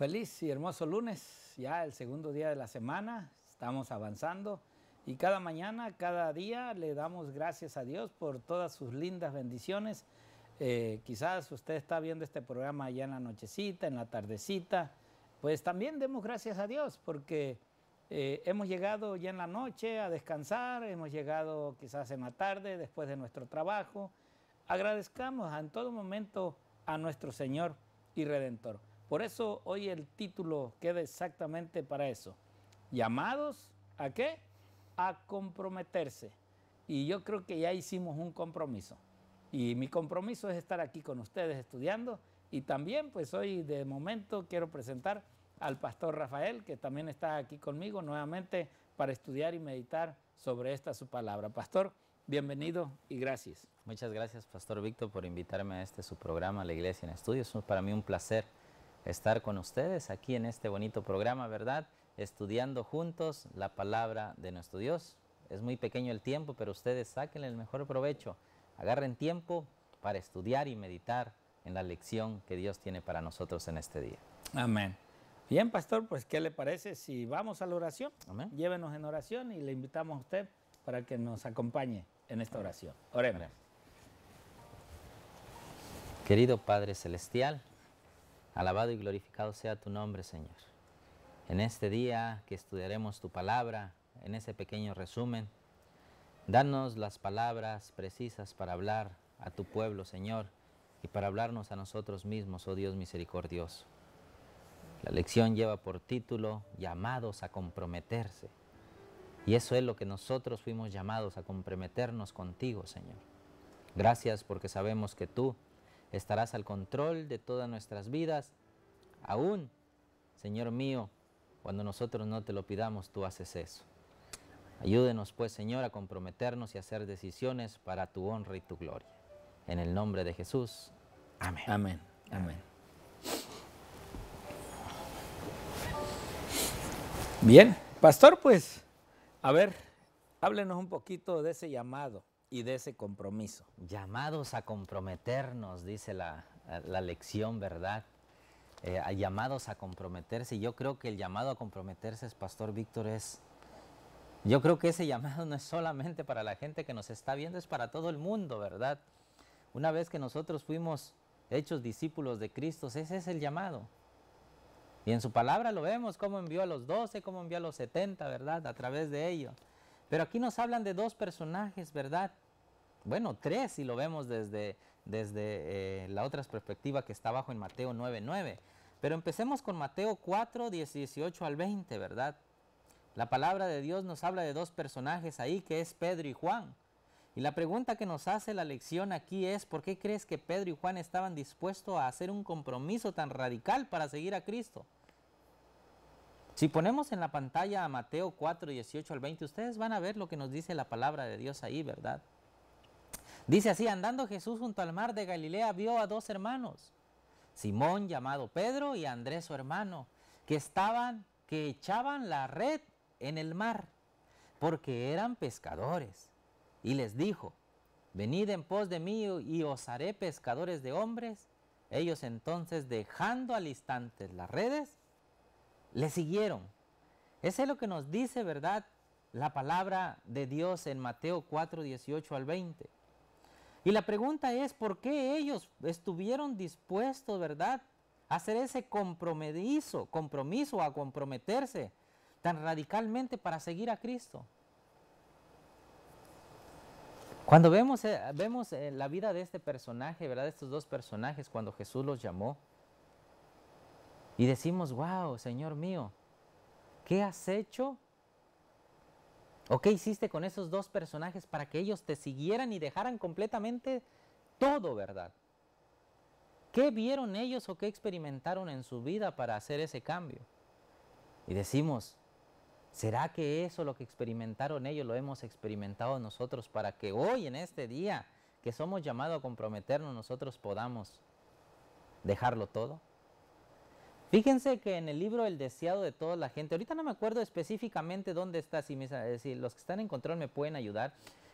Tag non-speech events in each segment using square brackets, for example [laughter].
Feliz y hermoso lunes, ya el segundo día de la semana, estamos avanzando y cada mañana, cada día le damos gracias a Dios por todas sus lindas bendiciones. Eh, quizás usted está viendo este programa ya en la nochecita, en la tardecita, pues también demos gracias a Dios porque eh, hemos llegado ya en la noche a descansar, hemos llegado quizás en la tarde después de nuestro trabajo. Agradezcamos en todo momento a nuestro Señor y Redentor. Por eso hoy el título queda exactamente para eso. Llamados a qué? A comprometerse. Y yo creo que ya hicimos un compromiso. Y mi compromiso es estar aquí con ustedes estudiando. Y también pues hoy de momento quiero presentar al pastor Rafael, que también está aquí conmigo nuevamente para estudiar y meditar sobre esta su palabra. Pastor, bienvenido y gracias. Muchas gracias, Pastor Víctor, por invitarme a este su programa, La Iglesia en Estudios. Es para mí un placer estar con ustedes aquí en este bonito programa, ¿verdad? Estudiando juntos la palabra de nuestro Dios. Es muy pequeño el tiempo, pero ustedes saquen el mejor provecho. Agarren tiempo para estudiar y meditar en la lección que Dios tiene para nosotros en este día. Amén. Bien, pastor, pues ¿qué le parece si vamos a la oración? Amén. Llévenos en oración y le invitamos a usted para que nos acompañe en esta oración. Oremos. Querido Padre Celestial, Alabado y glorificado sea tu nombre, Señor. En este día que estudiaremos tu palabra, en ese pequeño resumen, danos las palabras precisas para hablar a tu pueblo, Señor, y para hablarnos a nosotros mismos, oh Dios misericordioso. La lección lleva por título Llamados a comprometerse. Y eso es lo que nosotros fuimos llamados a comprometernos contigo, Señor. Gracias porque sabemos que tú Estarás al control de todas nuestras vidas. Aún, Señor mío, cuando nosotros no te lo pidamos, tú haces eso. Ayúdenos pues, Señor, a comprometernos y a hacer decisiones para tu honra y tu gloria. En el nombre de Jesús. Amén. Amén. Amén. Bien, pastor, pues, a ver, háblenos un poquito de ese llamado y de ese compromiso. Llamados a comprometernos, dice la, lección, ¿verdad? Eh, llamados a comprometerse. Yo creo que el llamado a comprometerse, es, Pastor Víctor, es... Yo creo que ese llamado [laughs] no es solamente para la gente que nos está viendo, es para todo el mundo, ¿verdad? Una vez que nosotros fuimos hechos discípulos de Cristo, ese es el llamado. Y en su palabra lo vemos, cómo envió a los 12, cómo envió a los 70, ¿verdad? A través de ellos. Pero aquí nos hablan de dos personajes, ¿verdad? Bueno, tres si lo vemos desde, desde eh, la otra perspectiva que está abajo en Mateo 9.9. Pero empecemos con Mateo 4, 18 al 20, ¿verdad? La palabra de Dios nos habla de dos personajes ahí, que es Pedro y Juan. Y la pregunta que nos hace la lección aquí es, ¿por qué crees que Pedro y Juan estaban dispuestos a hacer un compromiso tan radical para seguir a Cristo? Si ponemos en la pantalla a Mateo 4, 18 al 20, ustedes van a ver lo que nos dice la palabra de Dios ahí, ¿verdad? Dice así, andando Jesús junto al mar de Galilea vio a dos hermanos, Simón llamado Pedro y Andrés su hermano, que estaban, que echaban la red en el mar, porque eran pescadores. Y les dijo, venid en pos de mí y os haré pescadores de hombres. Ellos entonces dejando al instante las redes, le siguieron. Ese es lo que nos dice, ¿verdad? La palabra de Dios en Mateo 4, 18 al 20. Y la pregunta es, ¿por qué ellos estuvieron dispuestos, ¿verdad? A hacer ese compromiso, compromiso, a comprometerse tan radicalmente para seguir a Cristo. Cuando vemos, eh, vemos eh, la vida de este personaje, ¿verdad? De estos dos personajes, cuando Jesús los llamó, y decimos, wow, Señor mío, ¿qué has hecho? ¿O qué hiciste con esos dos personajes para que ellos te siguieran y dejaran completamente todo, verdad? ¿Qué vieron ellos o qué experimentaron en su vida para hacer ese cambio? Y decimos, ¿será que eso lo que experimentaron ellos lo hemos experimentado nosotros para que hoy en este día que somos llamados a comprometernos nosotros podamos dejarlo todo? Fíjense que en el libro El deseado de toda la gente, ahorita no me acuerdo específicamente dónde está, si, si los que están en control me pueden ayudar.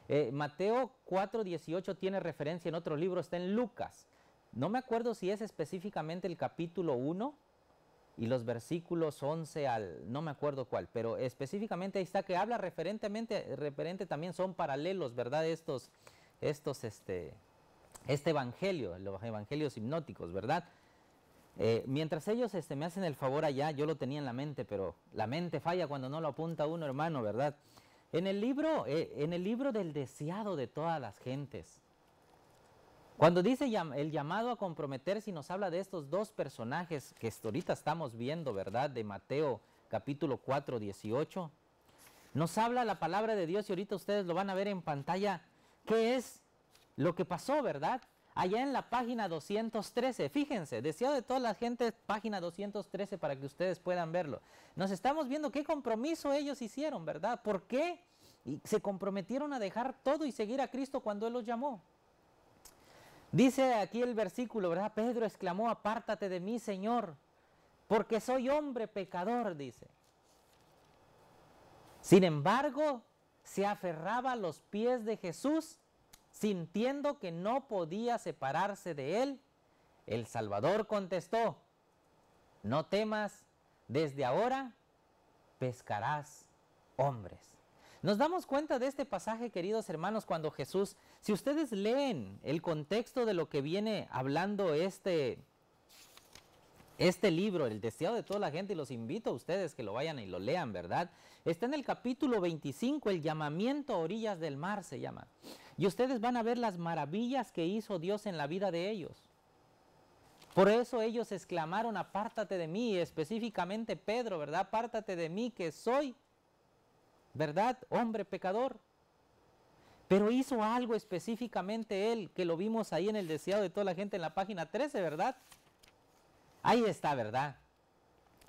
Eh, Mateo 4.18 tiene referencia en otro libro, está en Lucas. No me acuerdo si es específicamente el capítulo 1 y los versículos 11 al, no me acuerdo cuál, pero específicamente ahí está que habla referentemente, referente también son paralelos, ¿verdad? Estos, estos, este, este evangelio, los evangelios hipnóticos, ¿verdad? Eh, mientras ellos este, me hacen el favor allá, yo lo tenía en la mente, pero la mente falla cuando no lo apunta uno, hermano, ¿verdad? En el libro, eh, en el libro del deseado de todas las gentes. Cuando dice el llamado a comprometerse y nos habla de estos dos personajes que ahorita estamos viendo, ¿verdad? De Mateo capítulo 4, 18. Nos habla la palabra de Dios y ahorita ustedes lo van a ver en pantalla. ¿Qué es lo que pasó, verdad? allá en la página 213. Fíjense, deseo de toda la gente, página 213 para que ustedes puedan verlo. Nos estamos viendo qué compromiso ellos hicieron, ¿verdad? ¿Por qué y se comprometieron a dejar todo y seguir a Cristo cuando Él los llamó? Dice aquí el versículo, ¿verdad? Pedro exclamó, apártate de mí, Señor, porque soy hombre pecador, dice. Sin embargo, se aferraba a los pies de Jesús sintiendo que no podía separarse de él, el Salvador contestó, no temas, desde ahora pescarás hombres. Nos damos cuenta de este pasaje, queridos hermanos, cuando Jesús, si ustedes leen el contexto de lo que viene hablando este, este libro, El deseo de toda la gente, y los invito a ustedes que lo vayan y lo lean, ¿verdad? Está en el capítulo 25, el llamamiento a orillas del mar se llama. Y ustedes van a ver las maravillas que hizo Dios en la vida de ellos. Por eso ellos exclamaron, apártate de mí, específicamente Pedro, ¿verdad? Apártate de mí que soy, ¿verdad? Hombre pecador. Pero hizo algo específicamente él, que lo vimos ahí en el deseado de toda la gente en la página 13, ¿verdad? Ahí está, ¿verdad?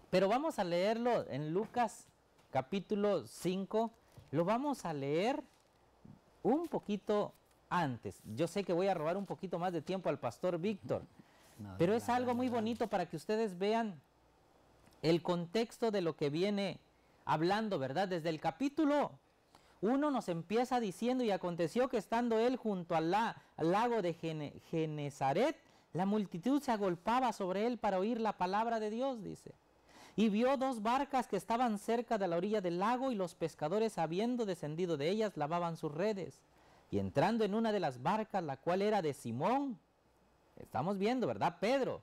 Pero vamos a leerlo en Lucas capítulo 5, lo vamos a leer un poquito antes. Yo sé que voy a robar un poquito más de tiempo al pastor Víctor, pero es algo muy bonito para que ustedes vean el contexto de lo que viene hablando, ¿verdad? Desde el capítulo uno nos empieza diciendo, y aconteció que estando él junto al, al lago de Genezaret, la multitud se agolpaba sobre él para oír la palabra de Dios, dice y vio dos barcas que estaban cerca de la orilla del lago y los pescadores habiendo descendido de ellas lavaban sus redes. Y entrando en una de las barcas, la cual era de Simón, estamos viendo, ¿verdad? Pedro,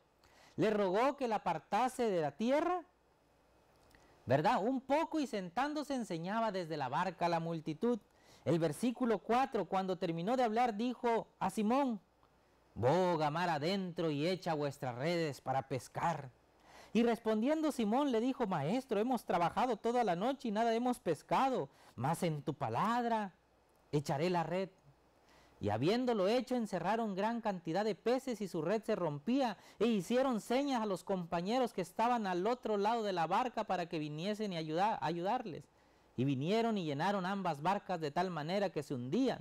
le rogó que la apartase de la tierra, ¿verdad? Un poco y sentándose enseñaba desde la barca a la multitud. El versículo 4, cuando terminó de hablar, dijo a Simón, boga mar adentro y echa vuestras redes para pescar. Y respondiendo Simón le dijo, Maestro, hemos trabajado toda la noche y nada hemos pescado, mas en tu palabra echaré la red. Y habiéndolo hecho, encerraron gran cantidad de peces y su red se rompía, e hicieron señas a los compañeros que estaban al otro lado de la barca para que viniesen y ayudarles. Y vinieron y llenaron ambas barcas de tal manera que se hundían.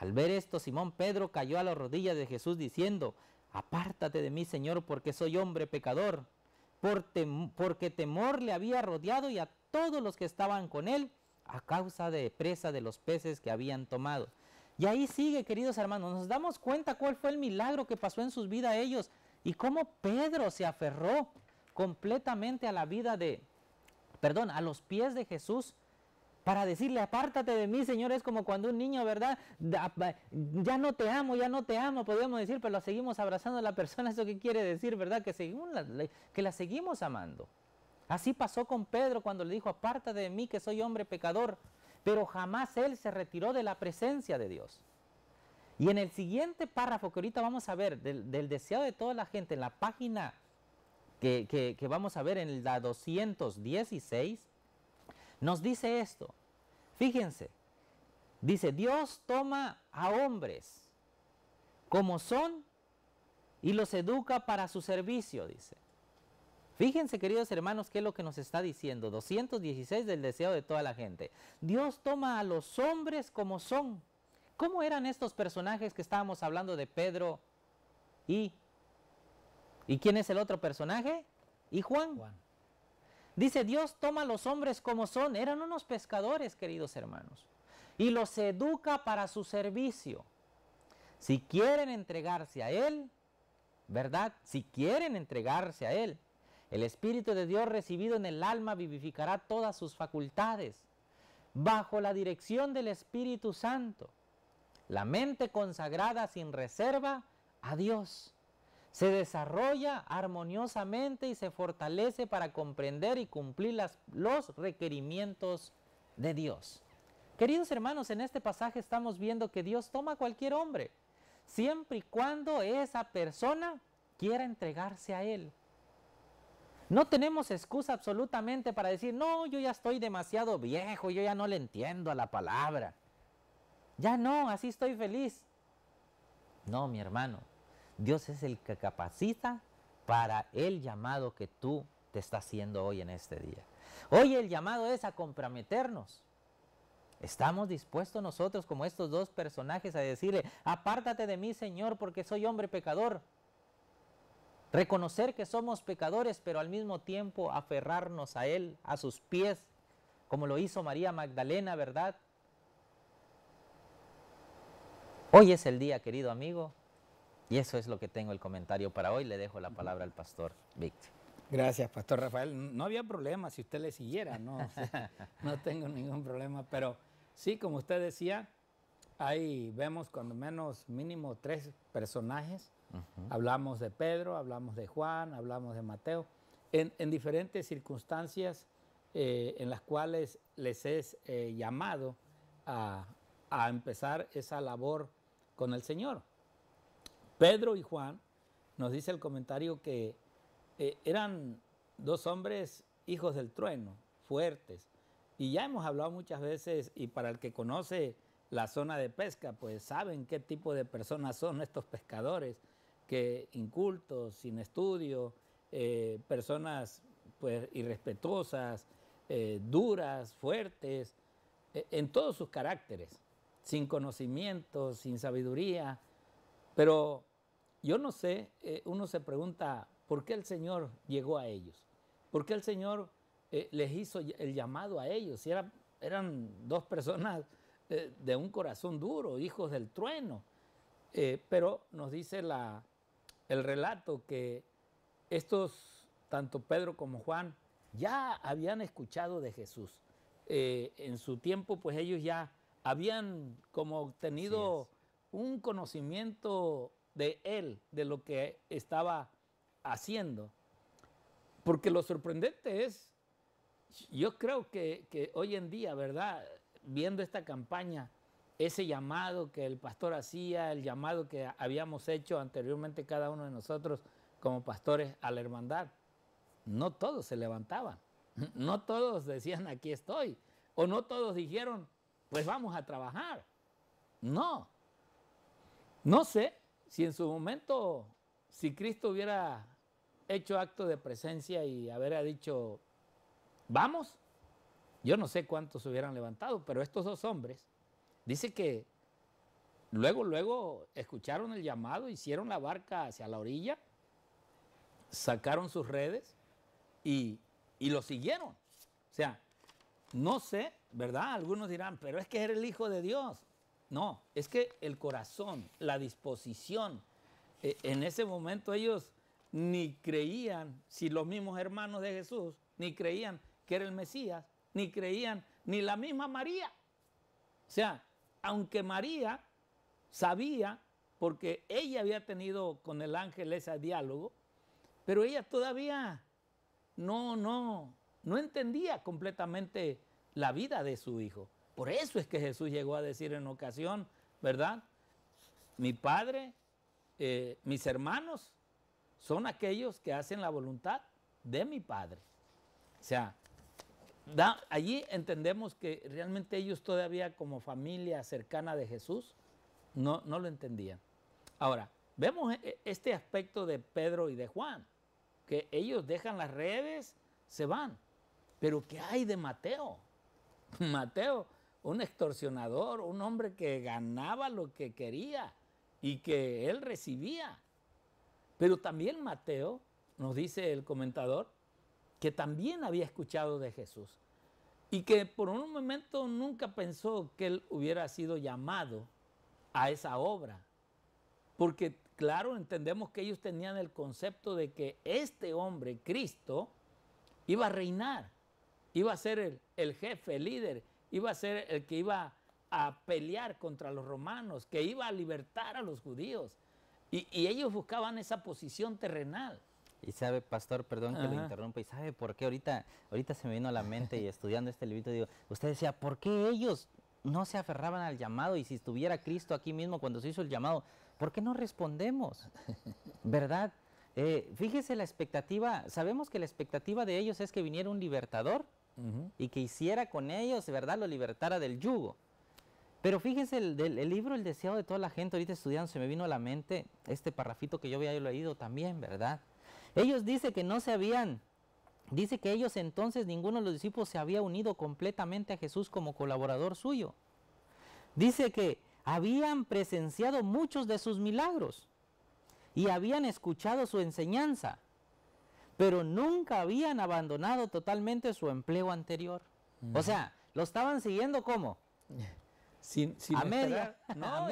Al ver esto, Simón Pedro cayó a las rodillas de Jesús diciendo, Apártate de mí, Señor, porque soy hombre pecador porque temor le había rodeado y a todos los que estaban con él a causa de presa de los peces que habían tomado. Y ahí sigue, queridos hermanos, nos damos cuenta cuál fue el milagro que pasó en sus vidas a ellos y cómo Pedro se aferró completamente a la vida de, perdón, a los pies de Jesús para decirle, apártate de mí, Señor, es como cuando un niño, ¿verdad? Ya no te amo, ya no te amo, podríamos decir, pero la seguimos abrazando a la persona, eso que quiere decir, ¿verdad? Que, la, que la seguimos amando. Así pasó con Pedro cuando le dijo, apártate de mí, que soy hombre pecador, pero jamás él se retiró de la presencia de Dios. Y en el siguiente párrafo que ahorita vamos a ver, del, deseo de toda la gente, en la página que, que vamos a ver en la 216, nos dice esto. Fíjense. Dice, Dios toma a hombres como son y los educa para su servicio, dice. Fíjense, queridos hermanos, qué es lo que nos está diciendo. 216 del deseo de toda la gente. Dios toma a los hombres como son. ¿Cómo eran estos personajes que estábamos hablando de Pedro y... ¿Y quién es el otro personaje? ¿Y Juan. Juan. Dice, Dios toma a los hombres como son. Eran unos pescadores, queridos hermanos. Y los educa para su servicio. Si quieren entregarse a Él, ¿verdad? Si quieren entregarse a Él, el Espíritu de Dios recibido en el alma vivificará todas sus facultades. Bajo la dirección del Espíritu Santo, la mente consagrada sin reserva a Dios se desarrolla armoniosamente y se fortalece para comprender y cumplir los requerimientos de Dios. Queridos hermanos, en este pasaje estamos viendo que Dios toma a cualquier hombre, siempre y cuando esa persona quiera entregarse a Él. No tenemos excusa absolutamente para decir, no, yo ya estoy demasiado viejo, yo ya no le entiendo a la palabra. Ya no, así estoy feliz. No, mi hermano, Dios es el que capacita para el llamado que tú te estás haciendo hoy en este día. Hoy el llamado es a comprometernos. ¿Estamos dispuestos nosotros como estos dos personajes a decirle, apártate de mí Señor porque soy hombre pecador? Reconocer que somos pecadores, pero al mismo tiempo aferrarnos a Él, a sus pies, como lo hizo María Magdalena, ¿verdad? Hoy es el día, querido amigo, y eso es lo que tengo el comentario para hoy. Le dejo la palabra al pastor Víctor. Gracias, pastor Rafael. No había problema si usted le siguiera, no, [laughs] no tengo ningún problema, pero sí, como usted decía, ahí vemos cuando menos mínimo tres personajes. Hablamos de Pedro, hablamos de Juan, hablamos de Mateo, en, diferentes circunstancias eh, en las cuales les es eh, llamado a empezar esa labor con el Señor. Pedro y Juan, nos dice el comentario que eh, eran dos hombres hijos del trueno, fuertes. Y ya hemos hablado muchas veces, y para el que conoce la zona de pesca, pues saben qué tipo de personas son estos pescadores, que incultos, sin estudio, eh, personas pues irrespetuosas, eh, duras, fuertes, en todos sus caracteres, sin conocimiento, sin sabiduría, pero yo no sé, eh, uno se pregunta, ¿por qué el Señor llegó a ellos? ¿Por qué el Señor eh, les hizo el llamado a ellos? Si eran dos personas eh, de un corazón duro, hijos del trueno. pero nos dice el relato que estos, tanto Pedro como Juan, ya habían escuchado de Jesús. en su tiempo, pues ellos ya habían como obtenido un conocimiento de él, de lo que estaba haciendo. Porque lo sorprendente es, yo creo que, hoy en día, ¿verdad? Viendo esta campaña, ese llamado que el pastor hacía, el llamado que habíamos hecho anteriormente cada uno de nosotros como pastores a la hermandad, no todos se levantaban, [laughs] no todos decían aquí estoy, o no todos dijeron, pues vamos a trabajar. No, no sé si en su momento, si Cristo hubiera hecho acto de presencia y hubiera dicho, vamos, yo no sé cuántos se hubieran levantado, pero estos dos hombres, dice que luego, luego escucharon el llamado, hicieron la barca hacia la orilla, sacaron sus redes y, y lo siguieron. O sea, no sé, ¿verdad? Algunos dirán, pero es que era el Hijo de Dios. No, es que el corazón, la disposición, eh, en ese momento ellos ni creían, si los mismos hermanos de Jesús, ni creían que era el Mesías, ni creían, ni la misma María. O sea, aunque María sabía, porque ella había tenido con el ángel ese diálogo, pero ella todavía no, no, no entendía completamente la vida de su hijo. Por eso es que Jesús llegó a decir en ocasión, ¿verdad? Mi Padre, eh, mis hermanos son aquellos que hacen la voluntad de mi Padre. O sea, allí entendemos que realmente ellos todavía como familia cercana de Jesús no, no lo entendían. Ahora, vemos e, e, este aspecto de Pedro y de Juan, que ellos dejan las redes, se van. Pero ¿qué hay de Mateo? [laughs] Mateo un extorsionador, un hombre que ganaba lo que quería y que él recibía. Pero también Mateo, nos dice el comentador, que también había escuchado de Jesús y que por un momento nunca pensó que él hubiera sido llamado a esa obra. Porque claro, entendemos que ellos tenían el concepto de que este hombre, Cristo, iba a reinar, iba a ser el, jefe, el líder, iba a ser el que iba a pelear contra los romanos, que iba a libertar a los judíos. Y, ellos buscaban esa posición terrenal. Y sabe, pastor, perdón que lo interrumpa, y sabe por qué ahorita, ahorita se me vino a la mente y [laughs] estudiando este librito, digo, usted decía, ¿por qué ellos no se aferraban al llamado? Y si estuviera Cristo aquí mismo cuando se hizo el llamado, ¿por qué no respondemos? [laughs] ¿Verdad? Eh, fíjese la expectativa, sabemos que la expectativa de ellos es que viniera un libertador, y que hiciera con ellos, ¿verdad? Lo libertara del yugo. Pero fíjese, el, libro El deseo de toda la gente, ahorita estudiando, se me vino a la mente este parrafito que yo había leído también, ¿verdad? Ellos dicen que no se habían, dice que ellos entonces, ninguno de los discípulos se había unido completamente a Jesús como colaborador suyo. Dice que habían presenciado muchos de sus milagros y habían escuchado su enseñanza, pero nunca habían abandonado totalmente su empleo anterior. O sea, lo estaban siguiendo como [laughs] sin, a media. [laughs] No,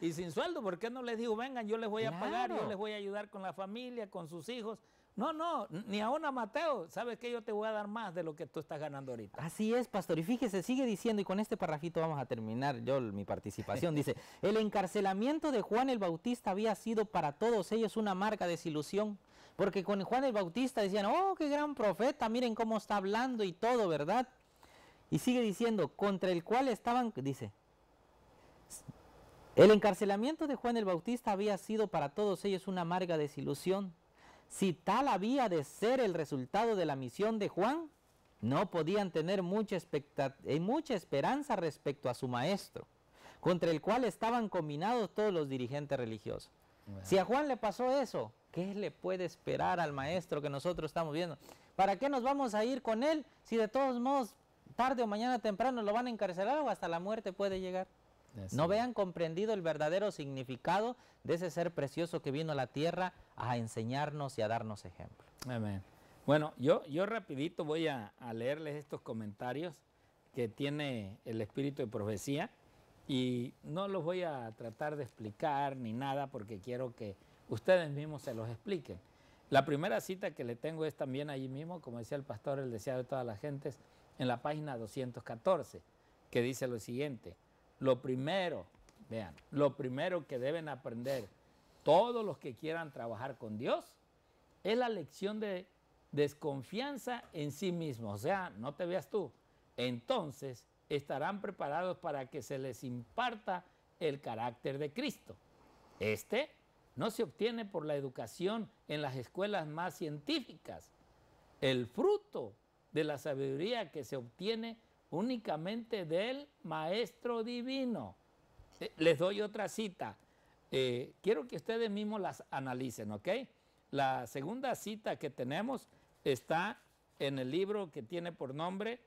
Y, sin, sueldo, ¿por qué no les digo, vengan, yo les voy a pagar, yo les voy a ayudar con la familia, con sus hijos? No, no, ni aún a Mateo, sabes que yo te voy a dar más de lo que tú estás ganando ahorita. Así es, pastor, y fíjese, sigue diciendo, y con este parrafito vamos a terminar yo mi participación, [laughs] dice, el encarcelamiento de Juan el Bautista había sido para todos ellos una marca de desilusión, porque con Juan el Bautista decían, oh, qué gran profeta, miren cómo está hablando y todo, ¿verdad? Y sigue diciendo, contra el cual estaban, dice, el encarcelamiento de Juan el Bautista había sido para todos ellos una amarga desilusión. Si tal había de ser el resultado de la misión de Juan, no podían tener mucha, eh, esperanza respecto a su maestro, contra el cual estaban combinados todos los dirigentes religiosos. Si a Juan le pasó eso, ¿Qué le puede esperar al maestro que nosotros estamos viendo? ¿Para qué nos vamos a ir con él si de todos modos tarde o mañana temprano lo van a encarcelar o hasta la muerte puede llegar? No vean comprendido el verdadero significado de ese ser precioso que vino a la tierra a enseñarnos y a darnos ejemplo. Amén. Bueno, yo, yo rapidito voy a leerles estos comentarios que tiene el espíritu de profecía y no los voy a tratar de explicar ni nada porque quiero que ustedes mismos se los expliquen. La primera cita que le tengo es también allí mismo, como decía el pastor, el deseado de todas las gentes, en la página 214, que dice lo siguiente, lo primero, vean, lo primero que deben aprender todos los que quieran trabajar con Dios es la lección de desconfianza en sí mismo, o sea, no te veas tú. Entonces estarán preparados para que se les imparta el carácter de Cristo. Este no se obtiene por la educación en las escuelas más científicas. El fruto de la sabiduría que se obtiene únicamente del Maestro Divino. Eh, les doy otra cita. Eh, quiero que ustedes mismos las analicen, ¿ok? La segunda cita que tenemos está en el libro que tiene por nombre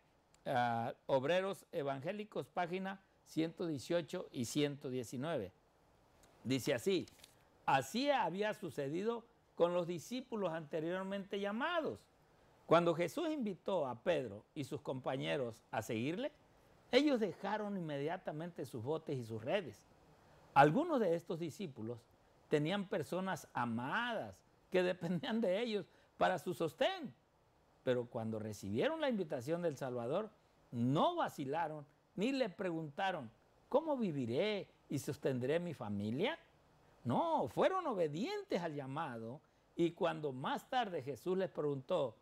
ah, Obreros Evangélicos, página 118 y 119. Dice así, Así había sucedido con los discípulos anteriormente llamados. Cuando Jesús invitó a Pedro y sus compañeros a seguirle, ellos dejaron inmediatamente sus botes y sus redes. Algunos de estos discípulos tenían personas amadas que dependían de ellos para su sostén. Pero cuando recibieron la invitación del Salvador, no vacilaron ni le preguntaron, ¿cómo viviré y sostendré mi familia? No, fueron obedientes al llamado y cuando más tarde Jesús les preguntó,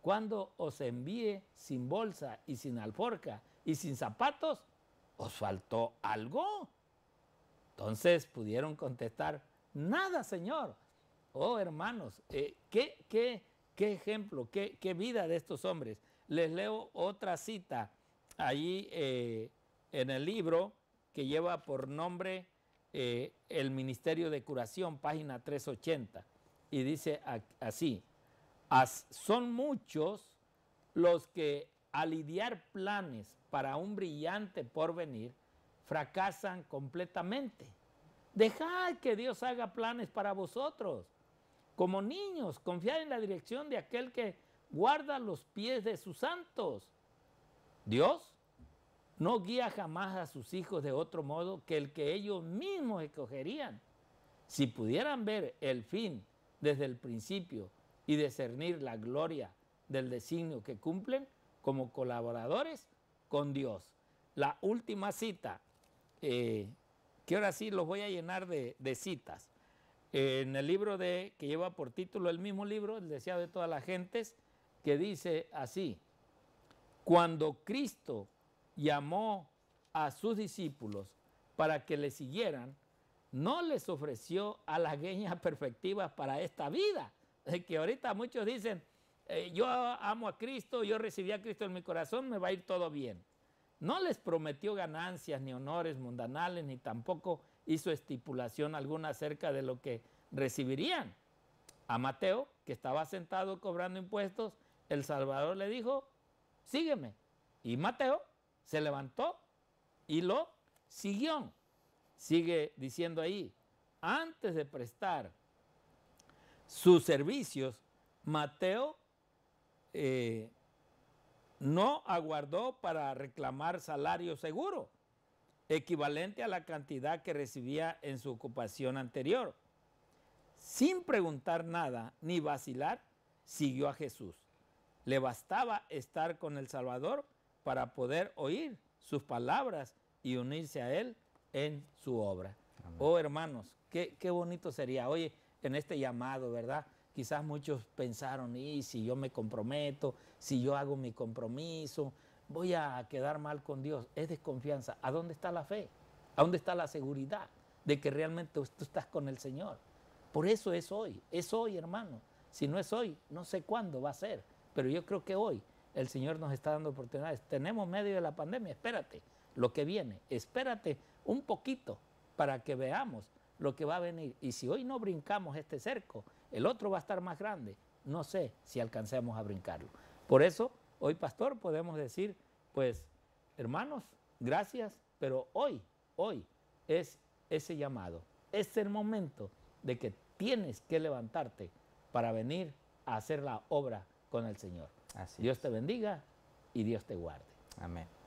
¿cuándo os envíe sin bolsa y sin alforca y sin zapatos, ¿os faltó algo? Entonces pudieron contestar, nada, Señor. Oh, hermanos, eh, ¿qué, qué, qué, ejemplo, qué, qué, vida de estos hombres. Les leo otra cita ahí eh, en el libro que lleva por nombre eh, el Ministerio de Curación, página 380, y dice así, son muchos los que al idear planes para un brillante porvenir, fracasan completamente. Dejad que Dios haga planes para vosotros. Como niños, confiad en la dirección de aquel que guarda los pies de sus santos. Dios no guía jamás a sus hijos de otro modo que el que ellos mismos escogerían. Si pudieran ver el fin desde el principio y discernir la gloria del designio que cumplen como colaboradores con Dios. La última cita, eh, que ahora sí los voy a llenar de, citas. en el libro de, que lleva por título el mismo libro, El deseado de todas las gentes, que dice así, cuando Cristo llamó a sus discípulos para que le siguieran, no les ofreció halagueñas perspectivas para esta vida. de que ahorita muchos dicen, eh, yo amo a Cristo, yo recibí a Cristo en mi corazón, me va a ir todo bien. No les prometió ganancias ni honores mundanales, ni tampoco hizo estipulación alguna acerca de lo que recibirían. A Mateo, que estaba sentado cobrando impuestos, el Salvador le dijo, sígueme. Y Mateo se levantó y lo siguió. Sigue diciendo ahí, antes de prestar sus servicios, Mateo eh, no aguardó para reclamar salario seguro, equivalente a la cantidad que recibía en su ocupación anterior. Sin preguntar nada ni vacilar, siguió a Jesús. Le bastaba estar con el Salvador para poder oír sus palabras y unirse a Él en su obra. Oh hermanos, qué, qué bonito sería, oye, en este llamado, ¿verdad? Quizás muchos pensaron, y si yo me comprometo, si yo hago mi compromiso, voy a quedar mal con Dios. Es desconfianza. ¿A dónde está la fe? ¿A dónde está la seguridad de que realmente tú estás con el Señor? Por eso es hoy, es hoy, hermano. Si no es hoy, no sé cuándo va a ser, pero yo creo que hoy el Señor nos está dando oportunidades. Tenemos medio de la pandemia, espérate lo que viene, espérate un poquito para que veamos lo que va a venir. Y si hoy no brincamos este cerco, el otro va a estar más grande. No sé si alcancemos a brincarlo. Por eso, hoy, pastor, podemos decir, pues, hermanos, gracias, pero hoy, hoy es ese llamado, es el momento de que tienes que levantarte para venir a hacer la obra con el Señor. Así Dios te bendiga y Dios te guarde. Amén.